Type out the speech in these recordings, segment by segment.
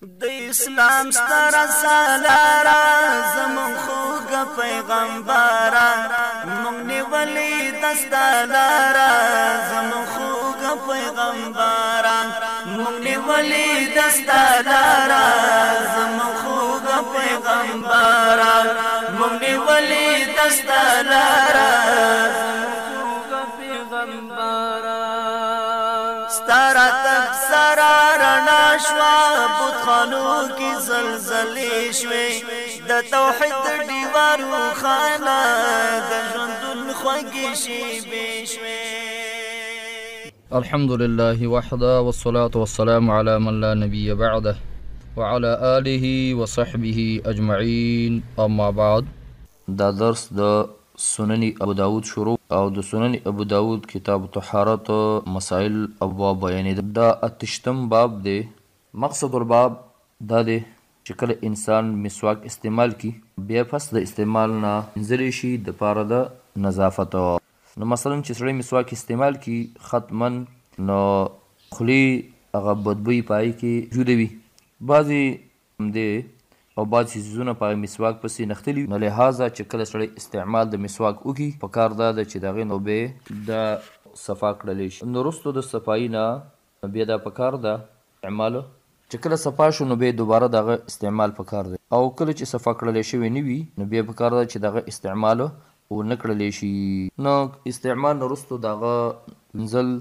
د اسلام ستر سالارا زمون خوګ پیغمبرا مونږ نیولې دستالارا زمون خوګ پیغمبرا مونږ نیولې دستالارا زمون خوګ پیغمبرا مونږ نیولې دستالارا رڼا شوا بوتخانو کې زلزلې شوې د توحید دیوارو خانه د ژوندون خوږې شیبې شوې الحمد لله وحده والصلاة والسلام على من لا نبي بعده وعلى آله وصحبه أجمعين أما بعد دا درس د سنن ابو داود شروع او د سنن ابو داود کتاب طهارت مسائل ابواب یعنی دا اتشتم باب دی مقصد الباب دا دی چې کله انسان مسواک استعمال کی بیا پس د استعمال نه انزلی شي د پاره د نظافت نو مثلا چې سړی مسواک استعمال کی ختمن نو خلی هغه بدبوی پای کی جوړوي بعضی هم دی او بعض سیزونه په مسواک پسې نختلی نو لهدا چې کله سړی استعمال د مسواک وکي په کار دا ده چې دغه نوبې د صفا کړل شي نو رستو د صفایي نه بیا دا په کار ده استعمال چې کله صفا شو نو به دوباره دغه استعمال په کار ده او کله چې صفا کړل شوی نه وي نو بیا په کار ده چې دغه استعمال و نکړلې شي نو استعمال نرستو دغه منزل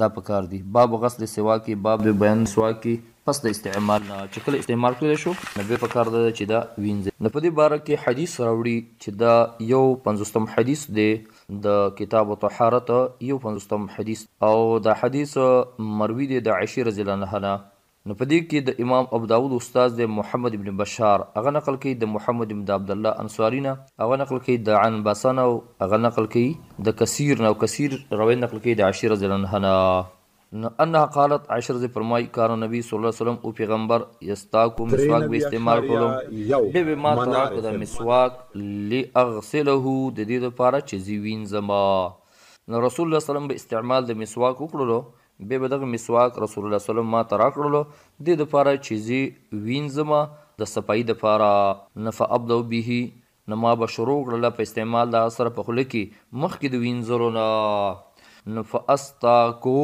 دا پکار دی باب غسل سواکی باب بیان سواکی پس د استعمال نه چې کله استعمال کړی شو نو به پکار ده چې دا وینځي نو په دې باره کې حدیث راوړي چې دا یو پنځوستم حدیث دی د کتاب طهارت یو پنځوستم حدیث او دا حدیث مروی دی د عائشه رضی الله عنها نو په دې کې د امام ابو داود استاد د محمد ابن بشار هغه نقل کوي د محمد ابن عبد الله انصاری نه هغه نقل کوي د عن بسنه او هغه نقل کوي د کثیر نو کثیر روي نقل کوي د عائشه رضی الله عنها انها قالت عائشہ رضی فرمای کار نبی صلی الله علیه وسلم او پیغمبر یستاکو مسواک به استعمال کولم به به ما تراکو د مسواک لاغسله د دې لپاره چې زوین زما نو رسول الله صلی الله استعمال د مسواک وکړلو به به دغه مسواک رسول الله صلی الله ما تراکړلو د دې لپاره چې زی وین زما د صفای د لپاره نفع ابدو به نما بشرو کړل په استعمال د اثر په خله کې مخ کې د وینځلو نه نو فاستاکو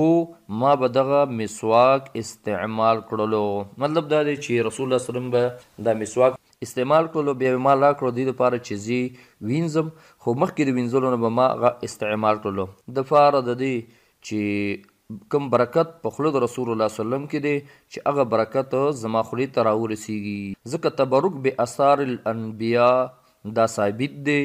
ما به دغه مسواک استعمال کړلو مطلب دا دی چې رسول الله صلی الله علیه وسلم دا مسواک استعمال کړلو بیا ما لا کړو د لپاره چې زی وینځم خو مخکې د وینځلو نه به ما استعمال کړلو د فار د دې چې کوم برکت په خلو د رسول الله صلی الله علیه وسلم کې دی چې هغه برکت زما خلی ته راورسیږي ځکه تبرک به اثار الانبیا دا ثابت دی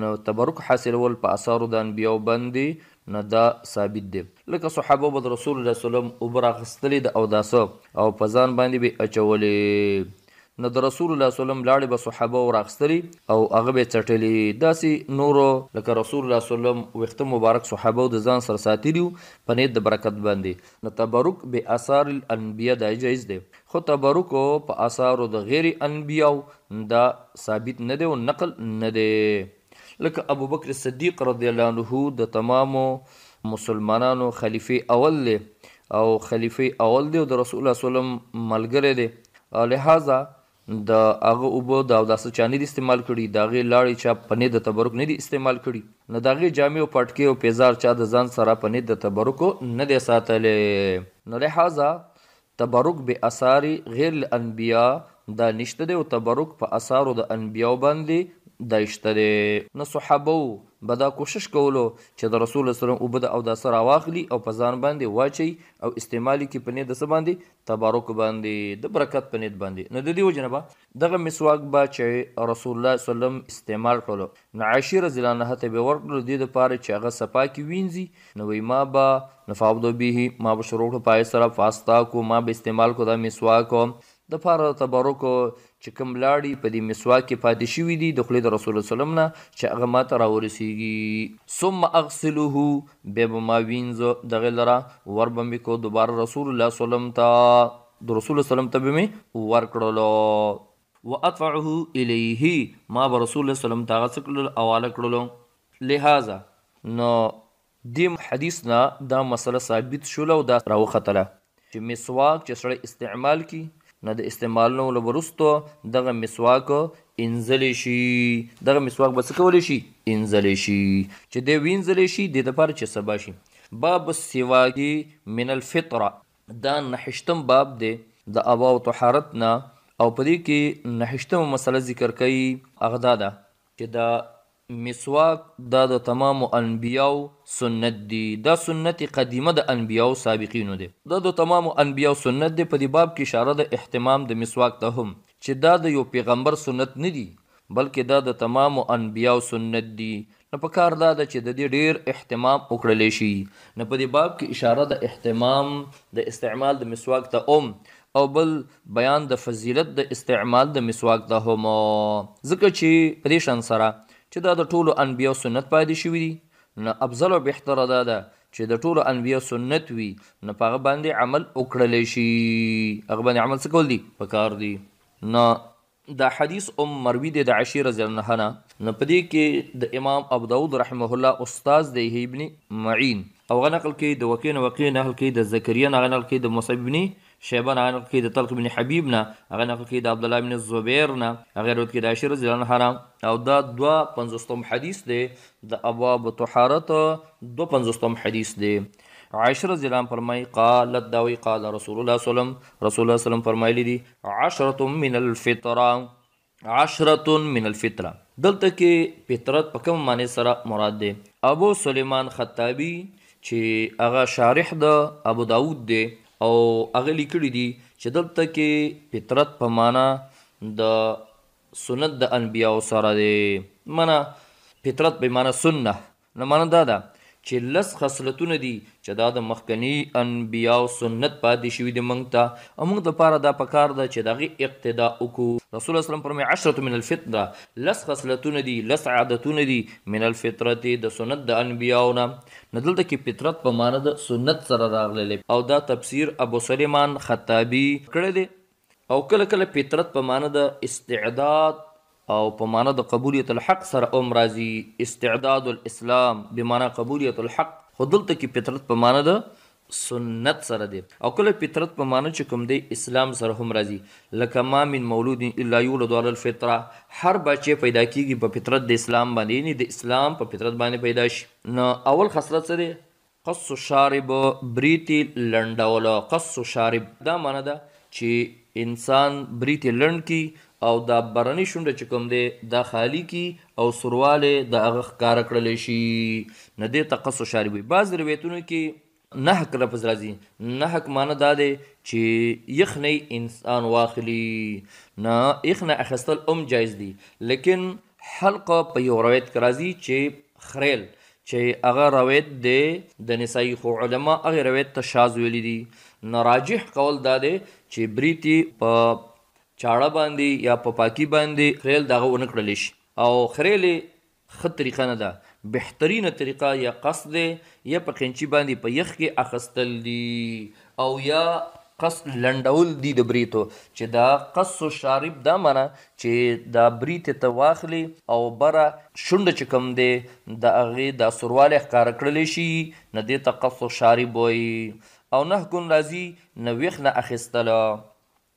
نو تبرک حاصلول په اثارو د انبیو باندې نه دا ثابت دی لکه صحابه به رسول الله سلام اوبر اخستلی د او داسه او په ځان باندې به اچولې نه د رسول الله سلام لاړې به صحابه او راخستلی او هغه به چټلې داسې نورو لکه رسول الله سلام وخت مبارک صحابه د ځان سره ساتلیو په نیت د برکت باندې نه تبرک به آثار الانبیا دا جایز دی خو تبرک په آثار د غیر انبیاو دا ثابت نه دی او نقل نه دی لکه ابوبکر صدیق رضی الله عنه د تمامو مسلمانانو خلیفې اول دی او خلیفې اول دی او د رسول الله سلام ملګری دی لہذا د هغه اوبو د او داسه چانی د استعمال کړي داغه لاړې چا پنې د تبرک نه دی استعمال کړي نه داغه جامع او پټکي او پیزار چا د ځان سره پنې د تبرک نه دی ساتلې نو لہذا تبرک به اثار غیر الانبیا دا نشته دی او تبرک په اثارو د انبیاو باندې دایشته دی نه صحابه به دا کوشش کولو چې د رسول سره او بده او د سره واخلي او په ځان باندې واچي او استعمالي کې پنه د سره باندې تبارک باندې د برکت پنه باندې نه د دې وجنبه دغه مسواک با چې رسول الله سلام استعمال کولو نو عائشه رضی الله عنها ته به ورکړل د لپاره چې هغه صفا کې وینځي نو وی ما با نفاوض به ما به شروع پای سره فاستا کو ما به استعمال کو دا مسواک د لپاره تبارک چې کوم لاړې په دې مسواک کې پاتې شوي دي د خولې د رسول الله سلام نه چې هغه ماته راورسیږي ثم اغسله بیا به ما وینځو دغه لره ور به مې کو دوباره رسول الله سلام ته د رسول سلام ته به مې ورکړلو واطفعه الیه ما به رسول سلام ته هغه څه کړل اواله کړلو لہذا نو دې حدیث نه دا مسله ثابت شول او دا راوخته چې مسواک چې سره استعمال کی نه د استعمالونو له ورستو دغه مسواک انزلی شي دغه مسواک به څه کولی شي انزلی شي چې دی وینزلی شي د دپاره چې سبا شي باب السواکی من الفطره دا نهشتم باب دی د ابا او طهارت نه او په دې کې نهشتم مسله ذکر کوي اغدا ده چې دا مسواک دا د تمام انبیاو سنت دی دا سنت قدیمه د انبیاو سابقینو دی دا د تمام انبیاو سنت دی په دې باب کې اشاره د اهتمام د مسواک ته هم چې دا د یو پیغمبر سنت نه دی بلکې دا د تمام انبیاو سنت دی نه په کار دا ده چې د دې ډیر اهتمام وکړل شي نه په دې باب کې اشاره د اهتمام د استعمال د مسواک ته هم او بل بیان د فضیلت د استعمال د مسواک ته هم ځکه چې پریشان سره چې دا د ټولو انبیو سنت پاتې شوی دي نه افضل او بهتر دا ده چې د ټولو انبیو سنت وي نه پاغه باندې عمل وکړل شي هغه باندې عمل څه کول دي پکار دي نه دا حدیث ام مروی د عشیر رضی الله عنها نه پدې کې د امام ابو داود رحمه الله استاد دی ابن معین او غنقل کې د وکین وکین نقل کې د زکریا نقل کې د مصعب ابن شیبان هغه نقل کوي د طلق بن حبیب نه هغه نقل کوي د عبد الله بن زبیر نه هغه روایت کوي د عائشه رضی الله عنها او دا دوا پنځوستم حدیث دی د ابواب طهارت دو پنځوستم حدیث دی عائشہ رضی اللہ عنہ فرمائی قالت داوی قال رسول اللہ صلی اللہ علیہ وسلم رسول اللہ علیہ وسلم فرمائی لی دی عشرت من الفطرہ عشرت من الفطرہ دلته کې فطرت په کوم معنی سره مراد دی ابو سلیمان خطابی چې هغه شارح د ابو داود دی او هغه لیکلي دي چې دلته کې فطرت په معنا د سنت د انبیاو سره دی معنا فطرت به معنا سنت نه معنا دا ده چې لس خصلتونه دي چې دا د مخکنی انبیاو سنت پاتې شوی دی موږ ته موږ د پاره دا پکار ده چې دغه اقتدا وکړو رسول الله پر می عشرة من الفطره لس خصلتونه دي لس عادتونه دي من الفطرت د سنت د انبیاو نه ندلته کې فطرت په معنی د سنت سره راغلی او دا تفسیر ابو سلیمان خطابی کړی دی او کله کله فطرت په معنی د استعداد او په معنی د قبولیت الحق سره اوم راځي استعداد الاسلام بمعنی قبولیت الحق خو دلته کې فطرت په معنی د سنت سره دی او کله فطرت په معنی چې کوم دی اسلام سره هم راځي لکه ما من مولود الا یولد علی الفطره هر بچی پیدا کیږي په فطرت د اسلام باندې نه د اسلام په فطرت باندې پیدا شي نو اول خسرت سره قص شارب بریتی لندول قص شارب دا معنی ده چې انسان بریتی لند کی او دا برنی شونډه چې کوم دی دا خالی کی او سرواله د هغه ښکار کړل شي نه دی تقص شاربوي بعض روایتونو کې نه حق لفظ راځي نه حق معنی دا دی چې یخنی انسان واخلي نه یخنه اخستل ام جایز دی لیکن حلقه په یو روایت کې راځي چې خریل چې هغه روایت دی د نسائی خو علما هغه روایت ته شاذ ویلي دي ناراجح قول دا دی چې بریتی په چاړه باندې یا په پاکی باندې خریل دغه ونکړل شي او خریل خطرې خنه ده بهترینه طریقه یا قصد یا په قینچی باندې په یخ کې اخستل دي او یا قص لنډول دي د بریتو چې دا قص او شارب دا معنا چې دا بریت ته واخلي او بره شوند چې کم دی د هغه د سرواله ښکار کړل شي نه دې ته قص او شارب وي او نه ګون راځي نو ویخ نه اخستل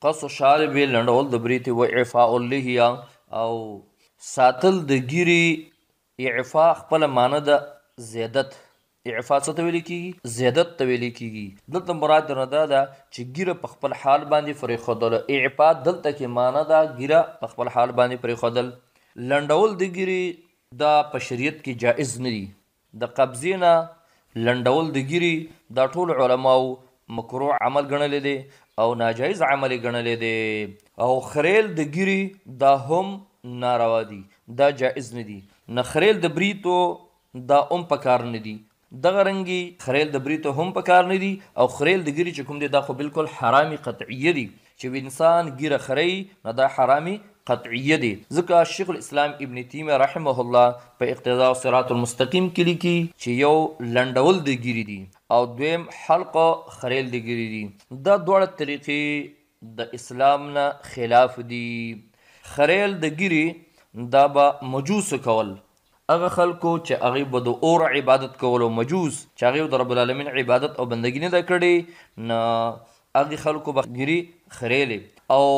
قص او شارب لنډول د بریت و عفاء له او ساتل د ګيري اعفا خپل معنی د زیادت اعفا څه ته ویل کیږي زیادت ته ویل کیږي دلته مراد نه ده چې ګیره په خپل حال باندې فری خدل اعفا دلته کې معنی ده ګیره په خپل حال باندې فری خدل لنډول د ګیری دا په شریعت کې جائز نه دی د قبضې نه لنډول د ګیری دا ټول علماو مکروه عمل ګڼل دي او ناجایز عمل ګڼل دي او خریل د ګیری دا هم ناروا دي دا جائز نه دي نخریل د بریتو دا هم پکار نه دی دغه رنګي خریل د بریتو هم پکار نه دی او خریل د ګری چې کوم دی دا خو بالکل حرامي قطعیه دی چې انسان ګیره خری نه دا حرامي قطعیه دی ځکه شیخ الاسلام ابن تیمیه رحمه الله په اقتضاء صراط المستقیم کې لیکي چې یو لنډول د ګیری دی او دویم حلقه خریل د ګیری دی دا دوړه طریقې د اسلام نه خلاف دی خریل د ګیری دا به مجوس کول هغه خلکو چې هغه به د اور عبادت کول او مجوس چې هغه د رب العالمین عبادت او بندګی نه دا کړي نه هغه خلکو به ګری خریلې او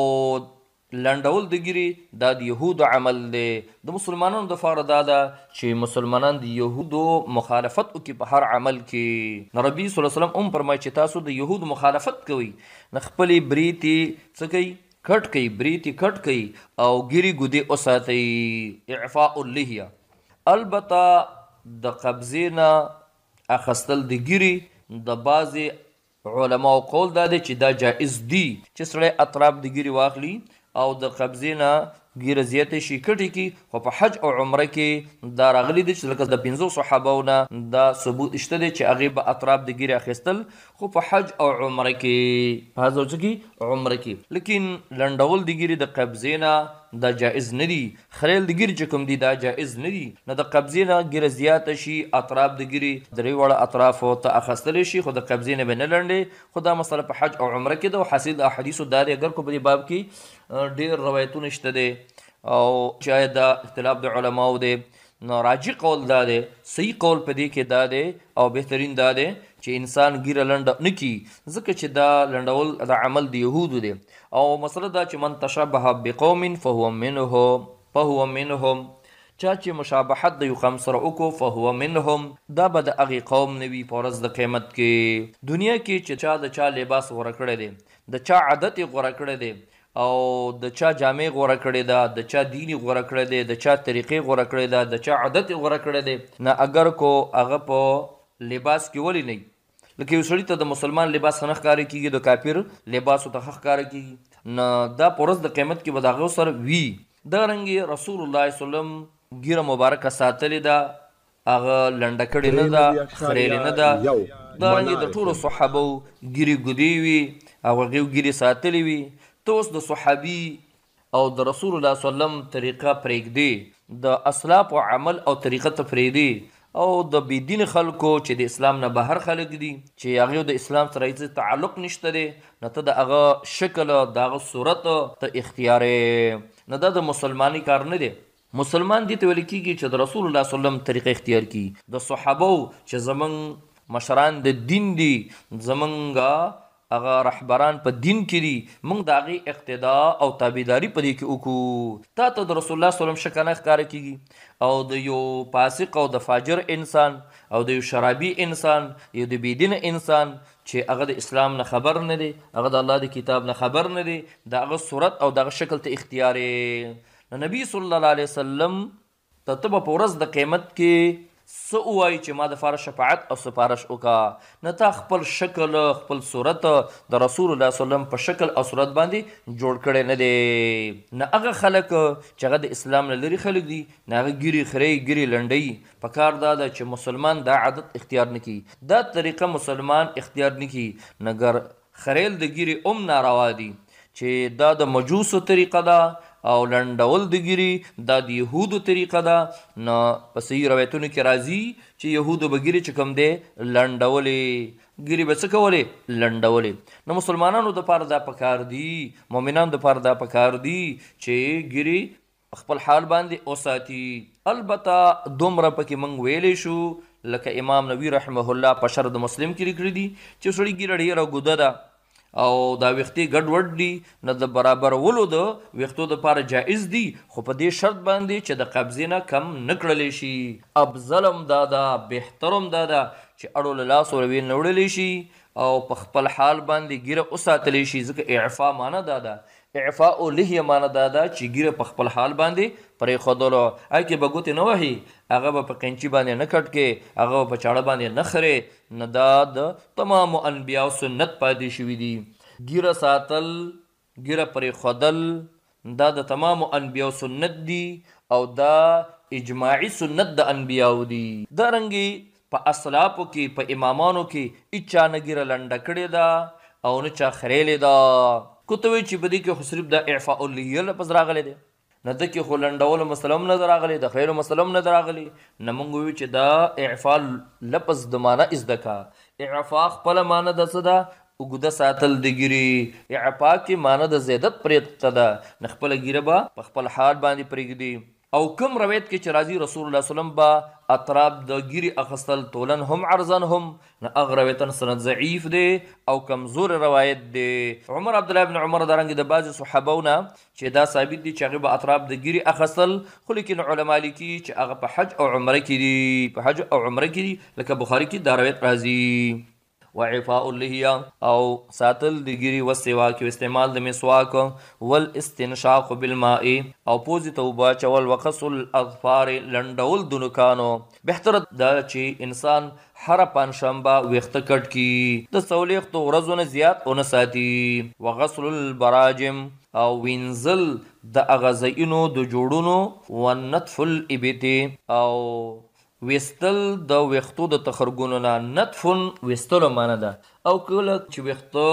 لنډول د ګری دا د يهود عمل دی د مسلمانانو د فار دا ده چې مسلمانان د يهودو مخالفت کوي په هر عمل کې نبی صلی الله علیه وسلم هم فرمایي چې تاسو د يهود مخالفت کوي خپل بریتي څه کوي کټ کوي بریتی کټ کوي او ګری ګودي اوساتي اعفاء اللحیه البته د قبضې نه اخستل د ګری د بازي علما او قول دا دي چې دا جائز دي چې سړی اطراف د ګری واخلي او د قبضې نه ګیره زیاتې شي کټي کې خو په حج او عمره کې دا راغلي دي چې لکه د 15 صحابهونه دا ثبوت شته دي چې هغه به اطراب د ګیره اخیستل خو په حج او عمره کې په هغه ځکه عمره کې لیکن لنډول د ګیره د قبضې نه دا جائز نه دي خریل د ګیر چې کوم دي دا جائز نه دي نه د قبضې نه ګیر زیات شي اطراف د ګیري درې وړه اطراف ته اخستل شي خو د قبضې نه نه لړندې خو دا مسله په حج او عمره کې ده او حاصل د احادیثو دا دی اگر کو په باب کې ډیر روایتونه شته دي او شاید دا اختلاف د علماو دی نو راجی قول دا دی صحیح قول په دې کې دا دی او بهترین دا دی چې انسان ګیره لنډ نه کی ځکه چې دا لنډول د عمل د يهودو دی او مسله دا چې من تشبه بقوم فهو منه فهو منهم چا چې مشابهت د یو قوم سره وکړو فهو منهم دا به د هغې قوم نه وي په ورځ د قیمت کې دنیا کې چې چا د چا لباس غوره کړی دی د چا عادت یې غوره کړی دی او د چا جامع غوره کړی دا د چا دینی غوره کړی دی د چا طریقې غوره کړی دا د چا عادت غوره کړی دی نه اگر کو هغه په لباس کې ولی نه لکه یو سړی ته د مسلمان لباس خنخ کاری کیږي د کافر لباس ته خخ کاری کیږي نه دا پرز د قیامت کې بداغه سر وی د رنګ رسول الله صلی الله علیه وسلم ګیره مبارکه ساتلې ده هغه لنډه کړې نه ده خړېلې نه ده دا رنګ د ټولو صحابه ګيري ګدي وی او هغه ګيري ساتلې وی ته اوس د صحابي او د رسول الله صلی الله علیه وسلم طریقه پرېږدي د اسلاف او عمل او طریقه ته پرېږدي او د بيدین خلکو چې د اسلام نه بهر خلک دي چې هغه د اسلام سره هیڅ تعلق نشته دي نه ته د هغه شکل دغه صورت ته اختیار نه د مسلمانی کار نه دی مسلمان دي ته ویل کیږي چې د رسول الله صلی الله علیه وسلم طریقه اختیار کی د صحابه چې زمنګ مشران د دین دي دی زمنګا اغه رهبران په دین کې دي موږ داغي اقتدا او تابعداري پدې کې وکړو تا ته د رسول الله صلی الله علیه وسلم شکنه ښکار کیږي او د یو فاسق او د فاجر انسان او د یو شرابي انسان یو د بيدین انسان چې هغه د اسلام نه خبر نه دی هغه د الله د کتاب نه خبر نه دی د هغه صورت او دغه شکل ته اختیار نبی صلی الله علیه وسلم ته په ورځ د قیامت کې سو وای چې ما د فار شفاعت او سفارش وکا نه تا خپل شکل خپل صورت د رسول الله صلی الله علیه وسلم په شکل او صورت باندې جوړ کړي نه دي نه هغه خلک چې هغه د اسلام لري خلک دي نه هغه ګيري خري ګيري لنډي په کار دا ده چې مسلمان دا عادت اختیار نکي دا طریقه مسلمان اختیار نکي نګر خریل د ګيري ام ناروا دي چې دا د مجوسو طریقه ده او لنډول د ګيري د يهودو طریقه ده نو په صحیح روایتونو کې راځي چې يهودو بګيري چې کوم دي لنډولې ګيري بس کولې لنډولې نو مسلمانانو د پاره دا پکار دي مؤمنانو د پاره دا پکار دي چې ګيري خپل حال باندې اوساتي البته دومره پکې منګ ویلې شو لکه امام نووي رحمه الله په شرد مسلم کې لري دي چې سړی ګیرړې را ګوده ده او دا وختي ګډوډ دي نه د برابر ولو د وختو د لپاره جایز دي خو په دې شرط باندې چې د قبضې نه کم نکړل شي اب ظلم دادا بهترم دادا چې اړول لاس وروي نوړل شي او په خپل حال باندې ګیره اوساتل شي ځکه اعفا معنی دادا دا اعفاء له معنی دا دا چې ګیره په خپل حال باندې پرې خدلو اګه بګوت نه وهي هغه به په قینچی باندې نه کټ کې هغه په چاړه باندې نه خره نه داد تمام انبیا سنت پاتې شوې دي ګیره ساتل ګیره پرې خدل دا د تمام انبیا سنت دي او دا اجماعي سنت د انبیاو دي دا رنګي په اصلافو کې په امامانو کې اچا نګیره لنډه کړې ده او نه چا خړېلې ده کوتوي چې بدی کې خو صرف د اعفاء الیه لپس راغلی دی نه د کې خو لنډول مسلم نه راغلی د خیر مسلم نه راغلی نه مونږ وی چې دا اعفاء لپس د معنی از دکا اعفاء خپل معنی د صدا وګده ساتل دګری اعفاء کې معنی د زیادت پرې تدا نخپل ګیره با خپل حال باندې پرېګدي او کم روایت کې چې راځي رسول الله صلی با اطراب د ګيري اخستل تولن هم عرضن هم نه اغرویتن سند ضعیف دی او کمزور روایت دی عمر عبد الله بن عمر درنګ د باز صحابونه چې دا ثابت دي چې هغه به اطراب د ګيري اخستل خو لیکن علما لیکي چې هغه په حج او عمره کې دي په حج او عمره کې دي لکه بخاری کې دا روایت راځي وعفاء اللحیه او ساتل د ګری و سواک او استعمال د مسواک ول استنشاق بالماء او پوزي توبه چول وقص الاظفار لندول د نکانو بهتر دا چې انسان هر پنځشنبه وخته کټ کی د سولېخت ورځونه زیات اون ساتي وغسل البراجم او وینزل د اغزینو د جوړونو ونطفل ابتی او وستل د وختو د تخرګونو نه نطفن وستل معنی ده او کله چې وختو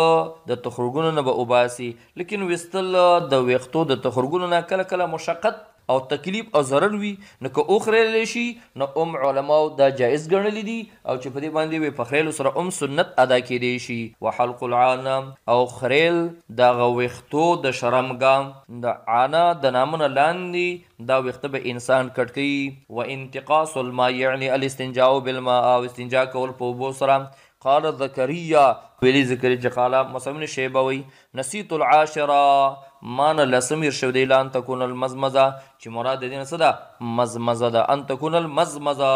د تخرګونو نه به وباسي لیکن وستل د وختو د تخرګونو نه کله کله مشقت او تکلیف او ضرر وي نو که اوخرل شي نو ام علماو دا جایز ګڼل دي او چې په دې باندې وي پخریل سره ام سنت ادا کړي شي وحلق العانم او خریل دا غوښتو د شرمګام د عانا د نامن لاندې دا وخت به انسان کټکی و انتقاص الماء یعنی الاستنجاء بالماء او استنجا کول په بو سره قال زكريا ویلی زکریا قال مصمم شیبوی نسیت العاشره مان لسم ير شو دی لان تكون المزمزه چې مراد دې نه صدا مزمزه ده ان تكون المزمزه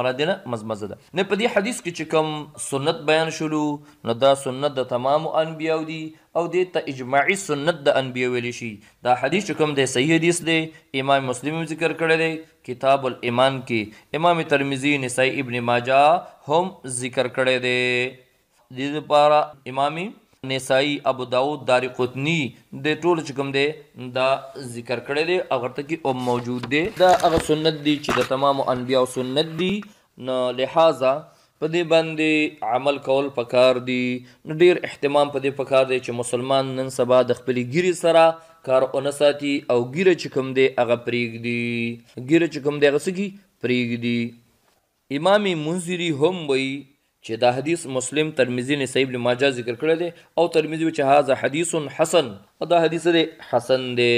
مراد دې نه مزمزه ده نه په دې حدیث کې چې کوم سنت بیان شلو نو دا سنت د تمام انبيو دي او دې ته اجماعي سنت د انبيو ویل شي دا حدیث چې کوم دی صحیح حدیث دی امام مسلم ذکر کړی دی کتاب الایمان کې امام ترمذی نسائی ابن ماجه هم ذکر کړی دی د دې لپاره امامي نسائی ابو داود داری قطنی د ټول چې کوم دی دا ذکر کړی دی هغه ته کې او موجود دی دا هغه سنت دی چې د تمام انبیاء سنت دی نو لہذا په دې باندې عمل کول پکار دی نو ډیر اهتمام په دې پکار دی چې مسلمان نن سبا د خپلې ګیری سره کار اون ساتي او ګیره چې کوم دی هغه پریګ دی ګیره چې کوم دی هغه سګي پریګ دی امام منذری هم وایي چې دا حدیث مسلم ترمذی نه صحیح ابن ماجه ذکر کړی دی او ترمذی چې هاذا حدیث حسن دا حدیث دی حسن دی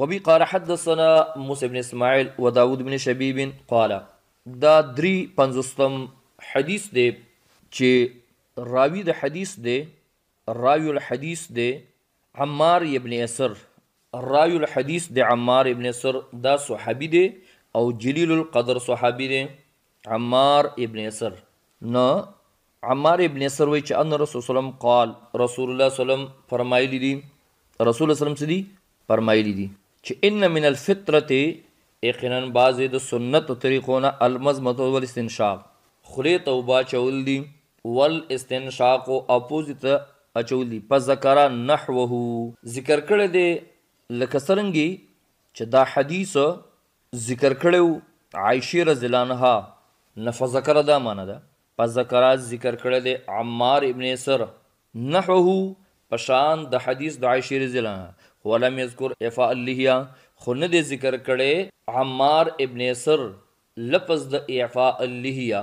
وبي قال حدثنا موسى بن اسماعيل وداود بن شبيب قال دا دري پنځستم حدیث دی چې راوی د حدیث دی راوی الحدیث دی عمار ابن اسر راوی الحدیث دی عمار ابن اسر دا صحابي دی او جلیل القدر صحابي دی عمار ابن اسر نو عمار ابن یسر وی چې ان رسول سلام قال رسول الله سلام فرمایلی دي رسول سلام سدي فرمایلی دي چې ان من الفطره یقینا بعض د سنت طریقونه المزمت والاستنشاق خلی توبه چول دي والاستنشاق اپوزیت اچول دي پس ذکر نحوه ذکر کړه دي لکه سرنګي چې دا حدیث ذکر کړو عائشه رضی الله عنها نفذ ذکر دا معنی ده پس ذکرات ذکر کړل د عمار ابن سر نحوه پشان د حدیث د عائشه رضی الله ولم یذکر افاء اللحیا خو نه د ذکر کړي عمار ابن سر لفظ د اعفاء اللحیا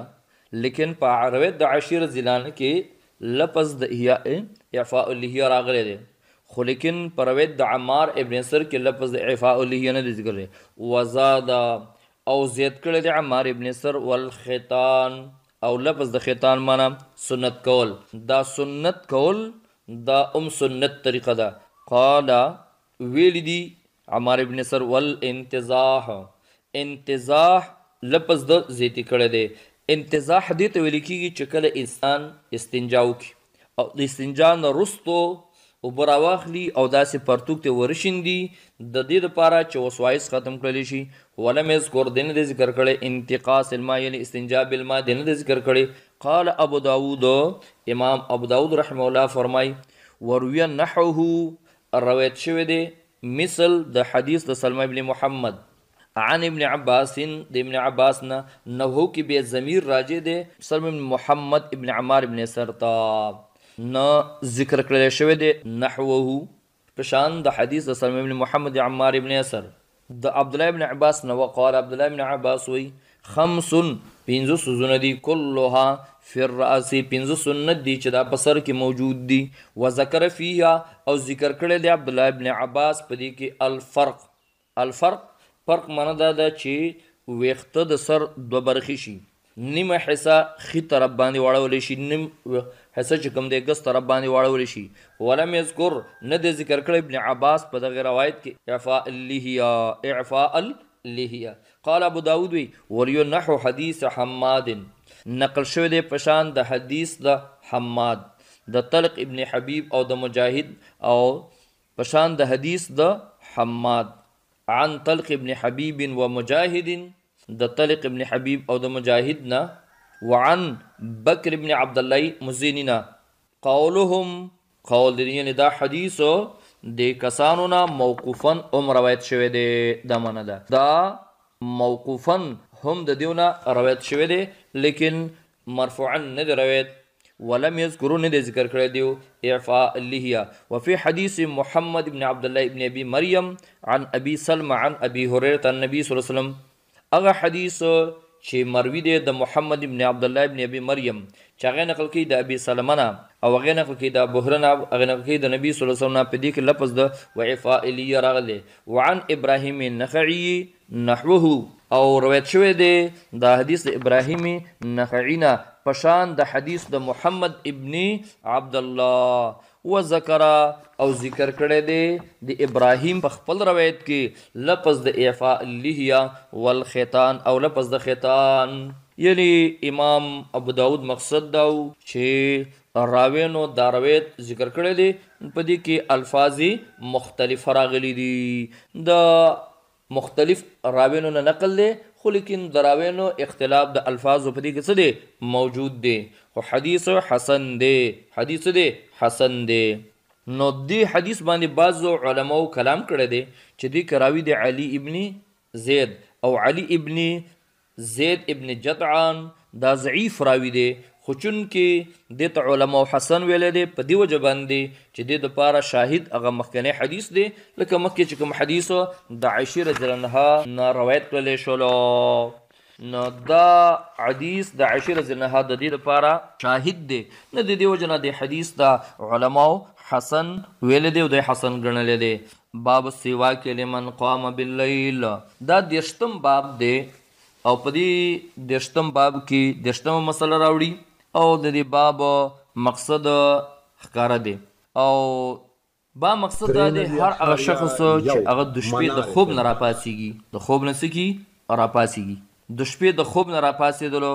لیکن په عربی د عائشه رضی الله کې لفظ د اعفاء اللحیا راغلی دی خو لیکن پروید د عمار ابن سر کې لفظ د اعفاء اللحیا نه ذکر کړي وزاد او زیات کړي د عمار ابن سر والختان او لفظ د خیتان معنی سنت کول دا سنت کول دا ام سنت طریقه ده قال ویل دی عمار ابن سر ول انتزاح انتزاح لفظ د زیتی کړه دی انتزاح دې ته ویل کیږي چې کله انسان استنجا وکي او د استنجا نه رستو او براواخلی او داسې پرتوک ته ورشین دی د دې لپاره چې وسوایس ختم کړل شي ولم یذکر دین د ذکر کړي انتقاص الماء یعنی استنجاء بالماء دین د ذکر کړي قال ابو داود امام ابو داود رحمه الله فرمای وروی نحوه روایت شوی دی مثل د حدیث د سلمہ ابن محمد عن ابن عباس د ابن عباس نه نحو کې به ضمیر راجه دی سلمہ ابن محمد ابن عمار ابن سرتا نه ذکر کړل شوی دی نحوه پشان د حدیث د سلمہ ابن محمد عمار ابن اسر د عبد الله ابن عباس نو قال عبد الله ابن عباس وی خمس پنځه سوزونه دي كلها في الراس پنځه سنت دي چې دا بسر کې موجود دي و ذکر فيها او ذکر کړل دي عبد الله ابن عباس په دې کې الفرق الفرق فرق معنی دا ده چې ویخته د سر دوه برخې شي نیمه حصہ خې طرف باندې وړول شي نیم حصه چې کوم دی ګس طرف باندې واړول شي ولم یذکر نه د ذکر کړ ابن عباس په دغه روایت کې اعفاء اللحیا اعفاء اللحیا قال ابو داود وی ولیو نحو حدیث حماد نقل شوی دی پشان د حدیث د حماد د طلق ابن حبیب او د مجاهد او پشان د حدیث د حماد عن طلق ابن حبیب و مجاهد د طلق ابن حبیب او د مجاهد نه وعن بكر بن عبد الله مزيننا قولهم قول دې یعنی يعني دا حدیث د کسانو نه موقوفن هم روایت شوی دی د منه ده دا موقوفن هم د دیونه روایت شوی دی لیکن مرفوعا نه دی روایت ولم يذكروا نه ذکر کړی دی اعفاء اللحيه وفي حديث محمد بن عبد الله بن ابي مريم عن ابي سلمى عن ابي هريره النبي صلى الله عليه وسلم اغه حدیث چې مروی دی د محمد ابن عبد الله ابن ابي مريم چې هغه نقل کوي د ابي سلمہ نه او هغه نقل کوي د بهرن هغه نقل کوي د نبی صلی الله علیه وسلم په دې کې لفظ د وعفاء الی راغله وعن ابراهیم النخعی نحوه او روایت شوی دی د حدیث د ابراهیم نخعینا پشان د حدیث د محمد ابن عبد الله و ذکر او ذکر کړي دي د ابراهیم په خپل روایت کې لفظ د اعفاء اللحیا والختان او لفظ د ختان یعنی امام ابو داود مقصد دا چې راوینو دا روایت ذکر کړي دي په دې کې الفاظي مختلف راغلي دي د مختلف راوینو نه نقل دي خو لیکن دراوینو اختلاف د الفاظو په دې کې څه دي موجود دي خو حدیث حسن دي حدیث دي حسن دی نو دی حدیث باندې بعضو علماو کلام کړی دی چې دی کراوی دی علی ابن زید او علی ابن زید ابن جدعان دا ضعیف راوی دی خو چون کې د علماء حسن ویل دي په دی وجه باندې چې د لپاره شاهد هغه مخکنی حدیث دی لکه مکه چې کوم حدیث د عشیره جلنها نه روایت کړل شو نو دا حدیث د عشر زنه د دې لپاره شاهد دی نه د دې وجنه د حدیث دا علماو حسن ویل دی او د حسن ګڼل دی باب سیوا کې لمن قام باللیل دا دشتم باب دی او په دې دشتم باب کې دشتم مسله راوړي او د دې باب مقصد ښکارا دی او با مقصد دا دی هر هغه شخص چې هغه د شپې د خوب نه راپاسيږي د خوب نه سکی راپاسيږي د شپې د خوب نه راپاسېدلو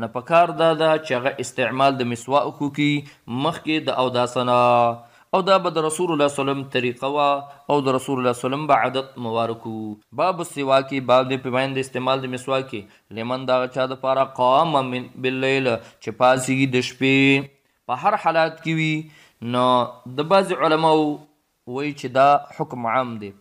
نه پکار دا ده چې هغه استعمال د مسواک وکړي مخکې د اوداسنه او دا به د رسول الله سلام طریقه وا او د رسول الله سلام به عادت مبارکو باب السواکی باب د پیوند استعمال د مسواکی لمن دا چا د پاره قام من باللیل چې پاسیږي د شپې په هر حالت کې وي نو د بعض علماو وایي چې دا حکم عام دی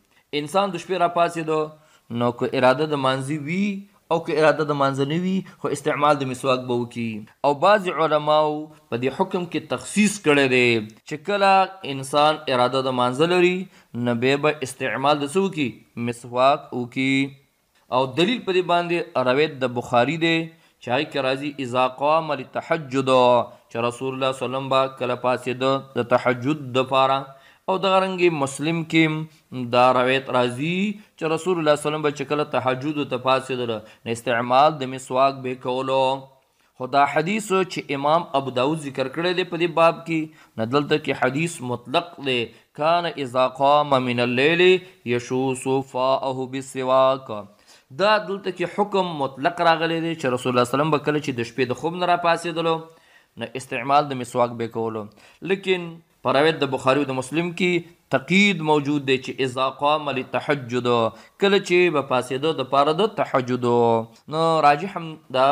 انسان د شپې را پاسې دو نو که اراده د مانځي وي او که اراده د مانځنه وي خو استعمال د مسواک به وکي او بعض علماو په دې حکم کې تخصیص کړی دی چې کله انسان اراده د مانځه لري نه به به استعمال د څه وکي مسواک وکي او دلیل په دې باندې روایت د بخاری دی چې هغه کې راځي اذا قام للتحجد چې رسول الله صلی الله علیه وسلم با کله پاسې د تحجد د پاره او د غرنګي مسلم کې دا روایت راځي چې رسول الله صلی الله علیه وسلم چې کله تهجد ته پاسېدل نه استعمال د مسواک به کولو خدا حدیث چې امام ابو داود ذکر کړی دی په دې باب کې ندل ته کې حدیث مطلق دی کان اذا قام من الليل يشوس فاءه بالسواك دا دلته کې حکم مطلق راغلی دی چې رسول الله صلی الله علیه وسلم چې د شپې د خوب نه را پاسېدلو نه استعمال د مسواک به کولو لیکن پر روایت د بخاری او د مسلم کې تقید موجود دی چې اذا قام للتحجد کله چې په پاسېدو د پاره د تحجد نو راجح هم دا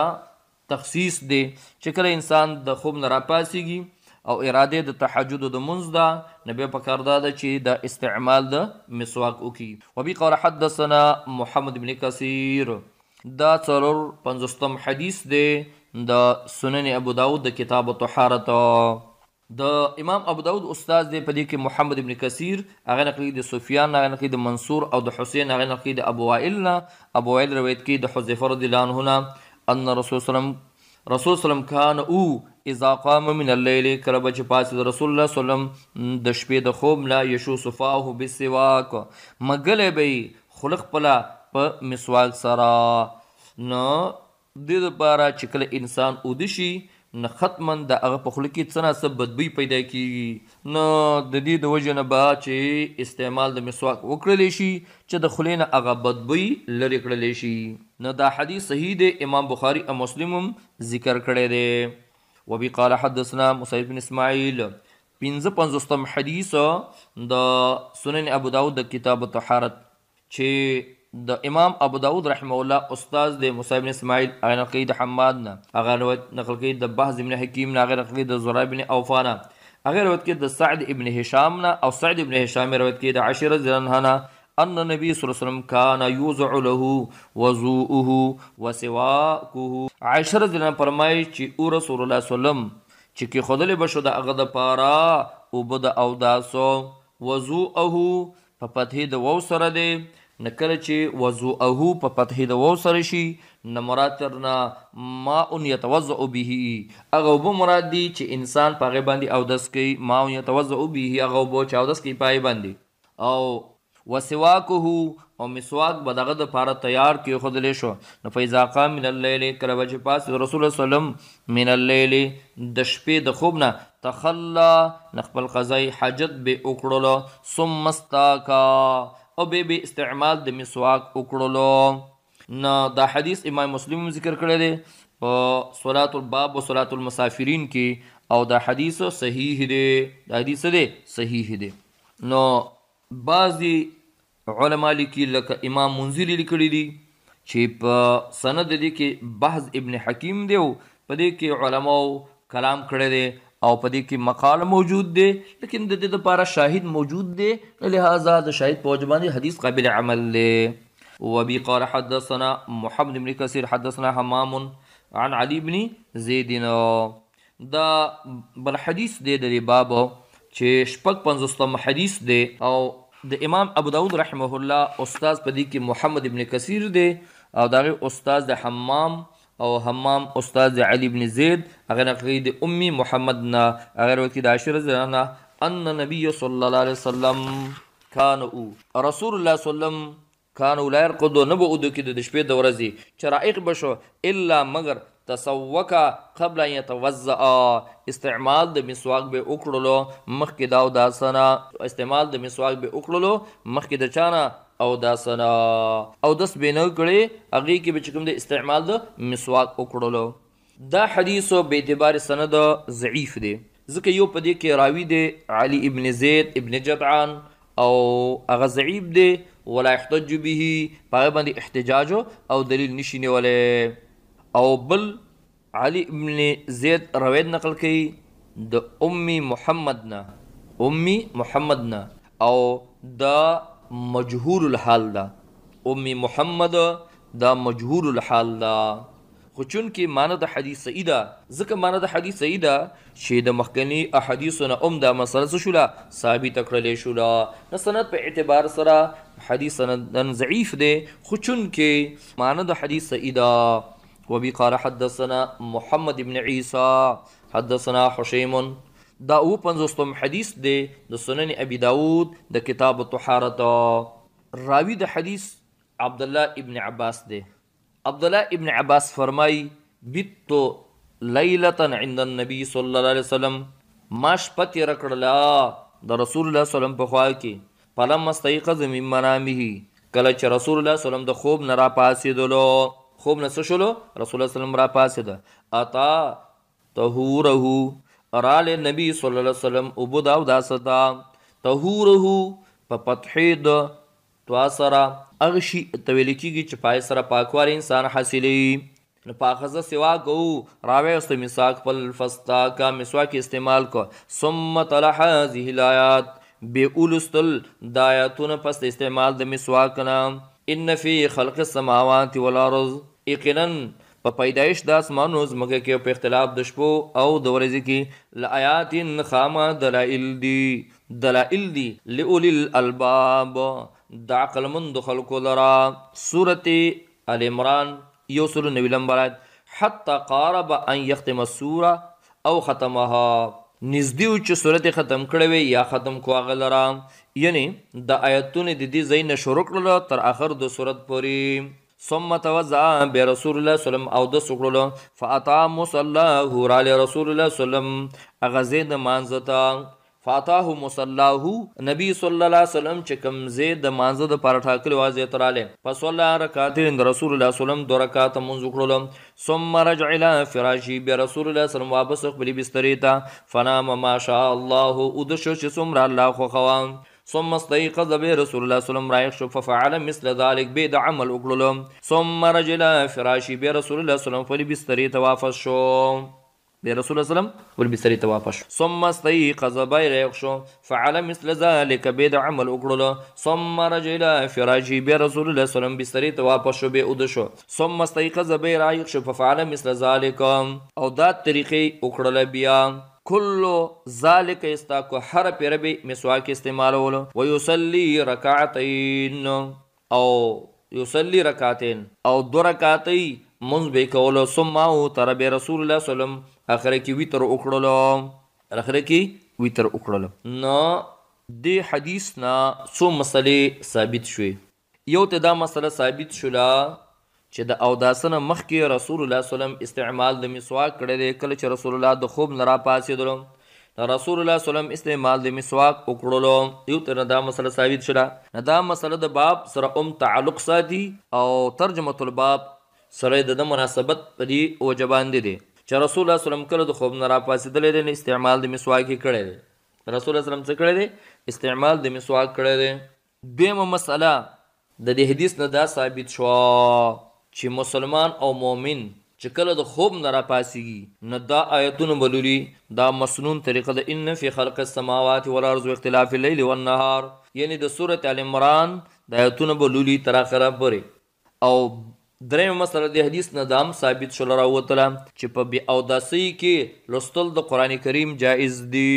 تخصیص دی چې کله انسان د خوب نه راپاسیږي او اراده د تحجد د منځ دا نبی په کار دا چې د استعمال د مسواک وکي وبي قال حدثنا محمد بن کثیر دا څلور 50 حدیث دی د سنن ابو داود د کتاب طهارت د امام ابو داود استاد دی په دې کې محمد ابن کثیر هغه نقلی د سفیان هغه نقلی د منصور او د حسین هغه نقلی د ابو وائل نه ابو وائل روایت کې د حذیفه رضی الله عنه ان رسول سلام رسول سلام کان او اذا قام من الليل کله بچ پاس د رسول الله سلام د شپې د خوب لا یشو صفاه بسواک مګلې به خلق پلا په مسواک سره نو د لپاره چې کله انسان ودشي شي نه ختمن د هغه په خلو کې څه ناڅه بدبوی پیدا کیږي نو د دې د وجې نه به چې استعمال د مسواک وکړلی شي چې د خولې نه هغه بدبوی لرې کړلی شي نو دا حدیث صحیح دی امام بخاری او مسلم هم ذکر کړی دی وبي قال حدثنا مسعود بن اسماعیل پنځه پنځوستم حدیث د سنن ابو داود د کتاب طهارت چې د امام ابو داود رحمه الله استاد د موسی بن اسماعیل انقی د حماد نه هغه روایت نقل کړي د بهز بن حکیم نه هغه نقل کړي د زرا بن اوفانا هغه روایت کړي د سعد ابن هشام نه او سعد ابن هشام روایت کړي د عشر زرنه نه ان نبی صلی الله علیه وسلم کان یوزع له وضوءه وسواکه عشر زرنه فرمایي چې او رسول الله سلام چې کې خدل بشو د هغه د پارا او بد او داسو وضوءه په پته د وو سره دی نکله چې وضوءه په فتح د وو سره شي نه مراد ترنا ماء يتوضا به هغه وب مراد دي چې انسان په غي باندې او دس کوي ماء يتوضا به هغه وب چې او دس کوي پای باندې او وسواکه او مسواک به دغه د پاره تیار کې خود له شو نو فیزا قام من الليل کله چې پاس رسول الله سلام من الليل د شپې د خوب نه تخلا نخبل قضای حاجت به وکړلو ثم استاکا او به به استعمال د مسواک وکړلو نو دا حدیث امام مسلم ذکر کړی دی په صلات الباب او صلات المسافرین کې او دا حدیث صحیح دی دا حدیث دی صحیح دی نو بعضی علما لیکي لکه امام منذری لیکلی دی چې په سند دي کې بحث ابن حکیم دیو په دې کې علماو کلام کړی دی او په دې کې مقال موجود دی لیکن د دې لپاره شاهد موجود دی لہذا د شاهد په وجه حدیث قابل عمل دی وبي قال حدثنا محمد بن كثير حدثنا حمام عن علي بن زيد دا بل حدیث دی د باب چې شپږ پنځوستم حدیث دی او د امام ابو داود رحمه الله استاد پدې کې محمد ابن کثیر دی او دا استاد د حمام او حمام استاد علي بن زيد هغه نقل کړي د امي محمد نه هغه وروت کې د عائشه رضی الله عنها ان نبي صلى الله عليه وسلم كانوا رسول الله صلى الله كانوا لا يرقدوا نبو ادو کې د شپې د ورځې چرائق بشو الا مگر تسوک قبل ان يتوضا استعمال د مسواک به وکړلو مخکې دا داسنه استعمال د مسواک به وکړلو مخکې د چانه او دا سنا او دس بینو کړي هغه کې به کوم د استعمال د مسواک وکړلو دا حدیث به اعتبار سند ضعیف دی ځکه یو پدې کې راوی دی علي ابن زید ابن جدعان او هغه ضعیف دی ولا يحتج به په باندې احتجاج او دلیل نشینه ولې او بل علي ابن زید روایت نقل کړي د امي محمد نه امي محمد نه او دا مجهول الحال ده ام محمد دا مجهول الحال ده خو چون کې معنی د حدیث سیدا ځکه معنی د حدیث سیدا چې د مخکنی احادیثونه ام دا مسله څه شولا ثابت کړلې شولا نو سند په اعتبار سره حدیث سندن ضعیف دی خو چون کې معنی د حدیث سیدا وبي قال حدثنا محمد بن عيسى حدثنا حشيم دا او پنځوستم حدیث دی د سنن ابي داود د کتاب الطهارت راوی د حدیث عبد الله ابن عباس دی عبد الله ابن عباس فرمای بیت لیلتا عند النبي صلی الله علیه وسلم ماش پتی رکړلا د رسول الله صلی الله علیه وسلم په خوا کې فلم استيقظ من منامه کله چې رسول الله صلی الله علیه وسلم د خوب نه را پاسیدلو خوب نه څه شلو رسول الله صلی الله علیه وسلم را پاسید اتا طهوره رال نبی صلی الله علیه وسلم ابو داو داستا طهوره په فتحې د توا سره هغه شی تویل کیږي چې پای سره پاکوالي انسان حاصلې نو پاخزه سوا کو راوي است مساک پل فستا کا مسواک استعمال کو ثم طلع هذه الآيات بأولستل دایاتون پس استعمال د مسواک نه ان فی خلق السماوات والارض یقینا په پیدایش د اسمانو زمګه کې په اختلاف د شپو او د ورځې کې لآیات خامه دلائل دی دلائل دی لأول الالباب د عقل مند خلقو لرا سورته ال عمران یو سل نوی نمبر حتی قارب ان یختم السوره او ختمها نږدې و چې سورته ختم کړې وي یا ختم کوغه لرا یعنی د آیتونو د دې ځای نه شروع کړل تر اخر د سورته پورې ثم توزع برسول الله سلام او د سکړلو فاتا مصلاه را ل رسول الله سلام اغزه د مانزتا فاتاه مصلاه نبی صلی الله علیه وسلم چې کوم زید د مانزه د پر ټاکل واځي تراله پس الله رکعات رسول الله سلام دو رکعات منځ کړلو ثم رجع الى فراشي برسول الله سلام واپس خپل بسترې ته فنام ما شاء الله او د شو چې څومره الله خو خوان ثم استيقظ به رسول الله صلى الله عليه وسلم ففعل مثل ذلك بيد عمل وکړلو ثم رجل فراشي به رسول الله صلى الله عليه وسلم توافش شو به رسول الله صلى الله عليه وسلم فلي بستري توافس شو ثم استيقظ به ريق فعل مثل ذلك بيد عمل وکړلو ثم رجل فراشي به رسول الله صلى الله عليه وسلم بستري توافشو شو ادشو ود شو ثم استيقظ به رايق ففعل مثل ذلك او دات طریقې وکړل بیا کلو ذالک استا کو هر پیربي مسواک استعمالولو ويصلي رکعتين او يصلي رکعتين او دو رکعتي منځ به کولو ثم او تر به رسول الله سلام اخر کې ویتر وکړلو اخر کې ویتر وکړلو نو د حدیث نا څو مسلې ثابت شوي یو ته دا مسله ثابت شولا چې د اوداسنه مخکې رسول الله سلام استعمال د مسواک کړی دی کله چې رسول الله د خوب نه را پاسېدلو رسول الله سلام استعمال د مسواک وکړلو یو تر دا مسله ثابت شله دا مسله د باب سره ام تعلق ساتي او ترجمه الباب سره د مناسبت په دی وجبان دي چې رسول الله سلام کله د خوب نه را پاسېدل نه استعمال د مسواک کړی دی رسول الله سلام څه کړی دی استعمال د مسواک کړی دی دویمه مسله د دې حدیث نه دا ثابت شوه چې مسلمان او مؤمن چې کله د خوب نه راپاسیږي نه دا آیتونه بلوري دا مسنون طریقه د ان فی خلق السماوات والارض واختلاف الليل والنهار یعنی د سوره ال عمران د آیتونه بلوري تر اخره پورې او دریم مسله د حدیث نه دام ثابت شول راوتله چې په بی اوداسي کې لوستل د قران کریم جایز دی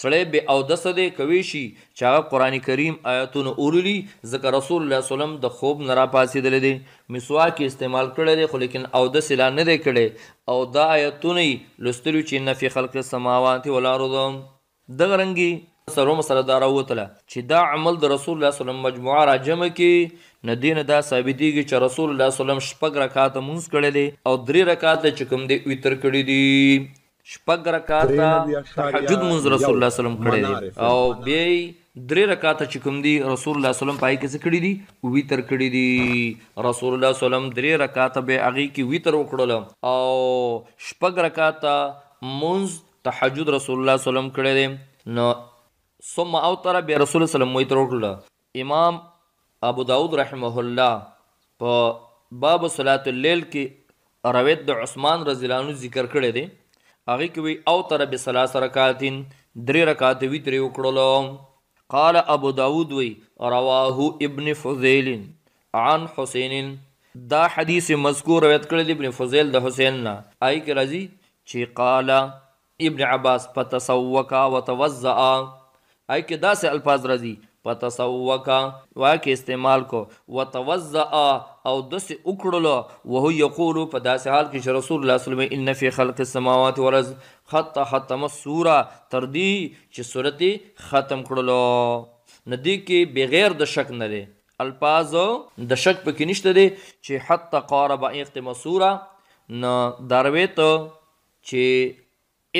سړی بی اوداس دی کوي شي چې هغه قران کریم آیاتونه اورلی ځکه رسول الله سلام د خوب نه را پاسېدل دي مسواک استعمال کړی دی خو لیکن اوداس لا نه دی کړی او دا آیاتونه لوستلو چې نفي خلق السماوات والارض دغه رنګي سره مسله دا راوتله چې دا عمل د رسول الله صلی الله علیه وسلم مجموعه را جمع کی ندین دا ثابتېږي چې رسول الله صلی الله علیه وسلم شپږ رکعات مونږ کړي دي او درې رکعات چې کوم دي ویتر کړي دي شپږ رکعات تهجد مونږ رسول الله صلی الله علیه وسلم کړي دي او به درې رکعات چې کوم دي رسول الله صلی الله علیه وسلم پای کې څه کړي دي ویتر کړي دي رسول الله صلی الله علیه وسلم درې رکعات به اغي کې ویتر وکړل او شپږ رکعات مونږ تهجد رسول الله صلی الله علیه وسلم کړي دي نو ثم اوتر به رسول سلام وي تروړل امام ابو داود رحمه الله په باب صلات الليل کې روایت د عثمان رضی الله عنه ذکر کړی دی هغه کې وی اوتر به ثلاث رکعاتین درې رکعات وی تر وکړل قال ابو داود وی رواه ابن فضیل عن حسین دا حدیث مذکور روایت کړی دی ابن فضیل د حسین نه آی کی راځي چې قال ابن عباس فتسوک وتوزع آی کې داسې الفاظ راځي پتسوکا واکه استعمال کو وتوزع او دس اکړلو وهو یقول په داس حال کې چې رسول الله صلی الله علیه وسلم ان فی خلق السماوات والارض خط ختم السوره تر دې چې سورته ختم کړلو ندی کې بغیر د شک نه لري الفاظ د شک پکې نشته دي چې حتی قارب اختم السوره نو دروي ته چې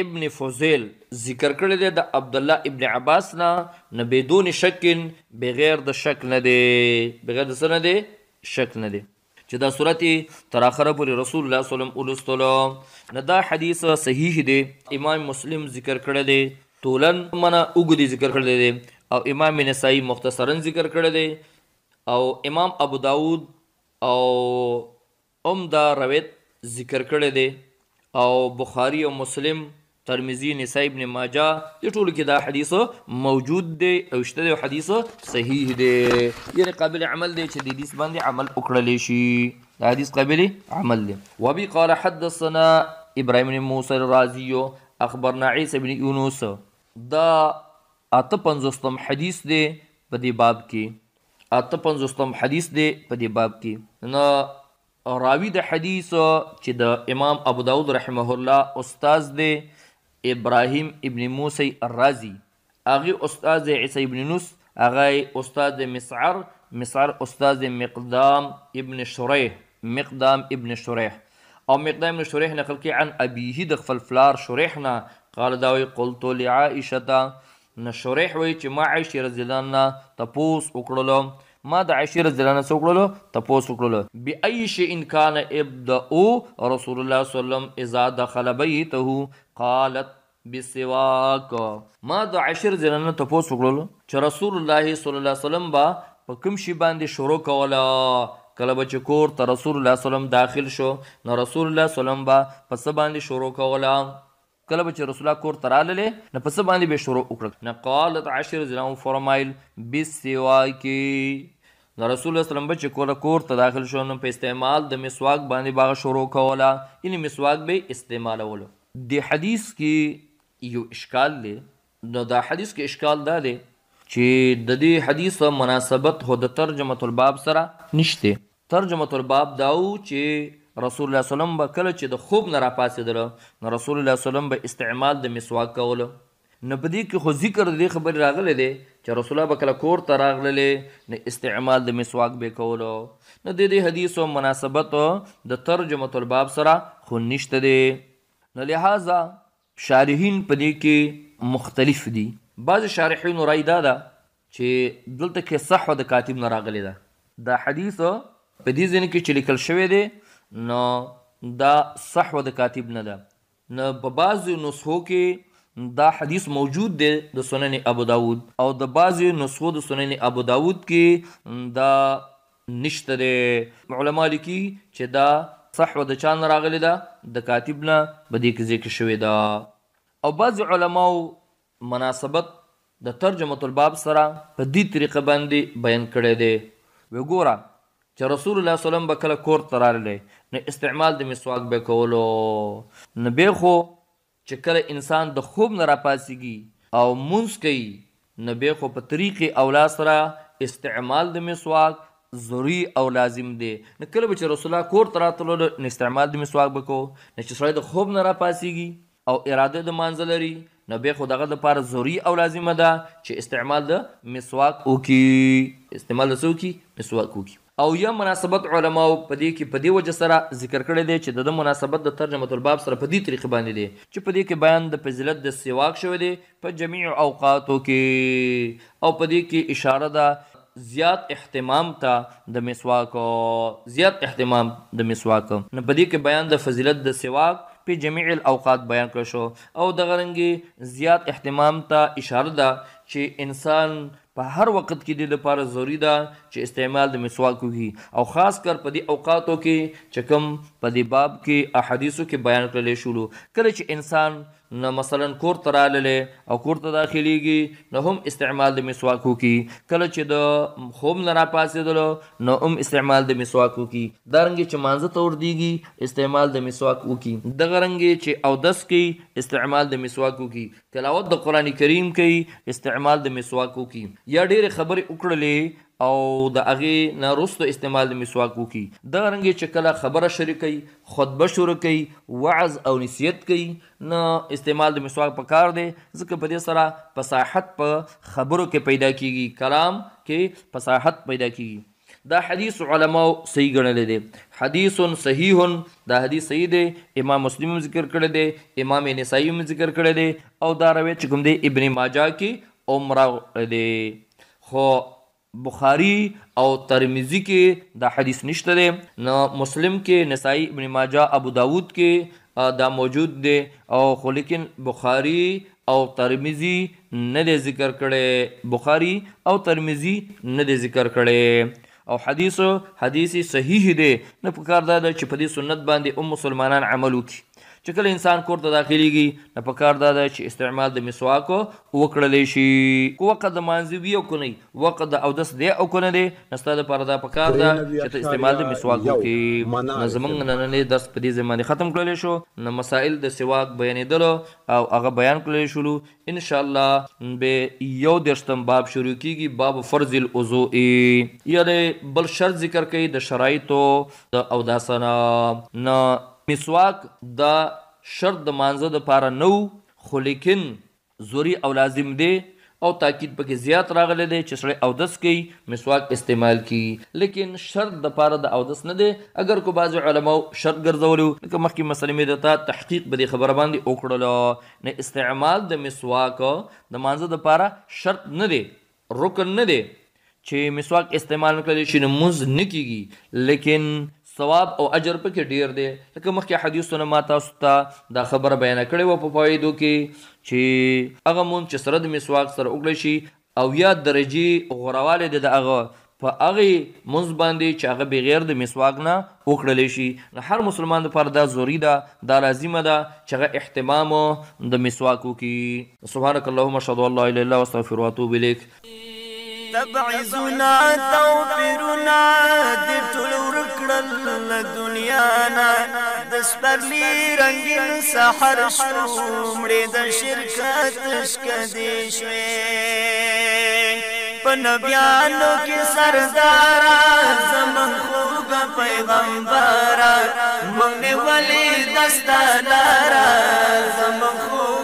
ابن فوزیل ذکر کړی دی د عبد الله ابن عباس نه نه بدون شکن بغیر د شک نه دی بغیر د سره دی شک نه دی چې دا سورته تر اخره پورې رسول الله صلی الله علیه وسلم نه دا حدیث صحیح دی امام مسلم ذکر کړی دی تولن منه وګدي ذکر کړی دی او امام نسائی مختصرا ذکر کړی دی او امام ابو داود او ام دا روایت ذکر کړی دی او بخاری او مسلم ترمذی نسائی ابن ماجه د ټولو کې دا حدیث موجود دی او شته دی حدیث صحیح دی یعنی قابل عمل دی چې د حدیث باندې عمل وکړل شي دا حدیث قابل عمل دی وبي قال حدثنا ابراهيم بن موسى الرازي اخبرنا عيسى بن يونس دا اته پنځوستم حدیث دی په دې باب کې اته پنځوستم حدیث دی په دې باب کې نو راوی د حدیث چې د امام ابو داود رحمه الله استاد دی ابراهیم ابن موسی الرازی هغه استاد عیسی ابن نوس هغه استاد مسعر مسعر استاد مقدام ابن شریح مقدام ابن شریح او مقدام ابن شریح نقل کی عن ابیه د خپل فلار شریح نه قال دا وی قلت لعائشه نشریح وی چې ما عائشه رضی الله عنها تپوس وکړلم ما د عشیره زلانه سوکړلو تپوس وکړلو بی ای شی ان کان ابدا رسول الله صلی الله علیه وسلم اذا دخل بیته قالت بسواک ما د عشر زلانه تپوس وکړلو چې رسول الله صلی الله علیه وسلم با په کوم شی باندې شروع کوله کله به چې کور ته رسول الله صلی الله علیه وسلم داخل شو نو رسول الله صلی الله علیه وسلم با په څه باندې شروع کوله کله به چې رسول الله کور ته راللې نه پس باندې به شروع وکړه نه قالت عشر زلام فرمایل بسواکی نو رسول الله سلام بچ کور کور ته داخل شو نو په استعمال د مسواک باندې باغ شروع کولا یعنی مسواک به استعمالولو د حدیث کې یو اشکال دی نو دا حدیث کې اشکال دا دی چې د دې حدیث مناسبت هو د ترجمه الباب سره نشته ترجمه الباب داو چې رسول الله صلی الله علیه وسلم به کله چې د خوب نه راپاسېدل نو رسول الله صلی الله علیه وسلم به استعمال د مسواک کوله نه پدې کې خو ذکر دې خبر راغله دې چې رسول الله بکله کور ته راغله نه استعمال د مسواک به کولو نه دې دې حدیث او مناسبت د ترجمه الباب سره خو نشته دې نو لہذا شارحین پدې کې مختلف دي بعض شارحین رای دادا چې دلته کې صحه د کاتب نه راغله ده دا حدیث په دې ځین کې چې لیکل شوی دی نو دا صحه د کاتب نه ده نو په بعض نسخو کې دا حدیث موجود دی د سنن ابو داود او د بعضی نسخو د سنن ابو داود کې دا نشته دی علما لیکي چې دا صح و د چان راغلی دا د کاتب نه بدی کې ذکر شوی دا او بعض علماو مناسبت د ترجمه الباب سره په دې طریقه باندې بیان کړی دی وګوره چې رسول الله صلی الله علیه وسلم به کله کور ترالې نه استعمال د مسواک به کولو نه به خو چې کله انسان د خوب نه راپاسیږي او مونږ کوي نو به خو په طریقې اولا سره استعمال د مسواک ضروری او لازم دی نو کله چې رسول الله کور تر راتلو نو استعمال د مسواک بکو نو چې سړی د خوب نه راپاسیږي او اراده د مانځ لري نو به خو دغه لپاره ضروری او لازمه ده چې استعمال د مسواک وکي استعمال د مسواک وکي او یا مناسبت علماو په دې کې په دې وجه سره ذکر کړی دی چې د مناسبت د ترجمه الباب سره په دې طریقې باندې دی چې په دې کې بیان د فضیلت د سیواک شوی دی په جمیع اوقاتو کې او په دې کې اشاره ده زیات اهتمام ته د مسواک زیات اهتمام د مسواک نه په دې کې بیان د فضیلت د سیواک په جميع الاوقات بیان کړ شو او د غرنګي زیات اهتمام ته اشاره ده چې انسان په هر وخت کې د لپاره ضروری ده چې استعمال د مسواک وي او خاص کر په دې اوقاتو کې چې کوم په دې باب کې احادیثو کې بیان کړل شولو کله چې انسان نو مثلا کور تراللې او کور ته داخليږي نو هم استعمال د مسواکو کی کله چې د خوب نه راپاسېدل نو هم استعمال د مسواکو کی دارنګ چې مانزه تور دیږي استعمال د مسواکو کی د غرنګ چې او دس کی استعمال د مسواکو کی تلاوت د قران کریم کی استعمال د مسواکو کی یا ډېر خبرې وکړلې او د هغه نارسته استعمال د مسواک وکي د رنګ چې کله خبره شریکي خطبه شروع کړي وعظ او نصیحت کړي نه استعمال د مسواک په کار دی ځکه په دې سره فصاحت په خبرو کې پیدا کیږي کلام کې فصاحت پیدا کیږي دا حدیث علماء صحیح ګڼل دي حدیث صحیح دا حدیث صحیح دی امام مسلم ذکر کړی دی امام نسائی ذکر کړی دی او دا روایت کوم دی ابن ماجه کې عمره دی خو بخاری او ترمذی کې دا حدیث نشته دی نو مسلم کې نسائی ابن ماجه ابو داود کې دا موجود دی او خو لیکن بخاری او ترمذی نه دی ذکر کړي بخاری او ترمذی نه دی ذکر کړي او حدیث حدیث صحیح دی نه پکار دا چې په دې سنت باندې ام مسلمانان عمل وکړي چې کله انسان کور ته داخليږي نه پکار دا ده چې استعمال د مسواک وکړل شي کو وخت د مانځوي او کني وخت د اودس دی او کنه دی نستا د پردا پکار ده چې استعمال د مسواک وکړي زمنګ نن نه درس په دې زمانه ختم کړل شو نه مسائل د سواک بیانېدل او هغه بیان کړل شو ان شاء الله به یو درشتم باب شروع کیږي باب فرض الوضوء یعنی بل شرط ذکر کوي د شرایطو او داسنه نه مسواک د شرط د مانزه د پاره نو خو لیکن زوري او لازم دی او تاکید پکې زیات راغلی دی چې سړی اودس کوي مسواک استعمال کی لیکن شرط د پاره د اودس نه دی اگر کو بعض علماو شرط ګرځولو لکه مخکې مسلې مې دتا تحقیق به د خبره باندې وکړلو نه استعمال د مسواک د مانزه د پاره شرط نه دی رکن نه دی چې مسواک استعمال کړی شي نو مز نکېږي لیکن ثواب او اجر په کې ډیر دی لکه مخکې حدیثونه ما تاسو ته دا خبره بیان کړې و په فائدو کې چې هغه مون چې سره د مسواک سره وګړي شي او یا درجه غرواله د هغه په هغه منځ باندې چې هغه بغیر د مسواک نه وکړل شي هر مسلمان لپاره دا ضروری ده دا لازمه ده چې هغه اهتمام د مسواک وکړي سبحانك اللهم اشهد ان لا اله الا انت استغفرك واتوب اليك تبعیزونا توفیرونا دی ټول ورکړل له دنیا نه د سپرلی رنگین سحر شو مړې د شرکت شکدې شوې په نبیانو کې سردار زمون خوګ پیغمبر مونږ ولې دستدار زمون خوګ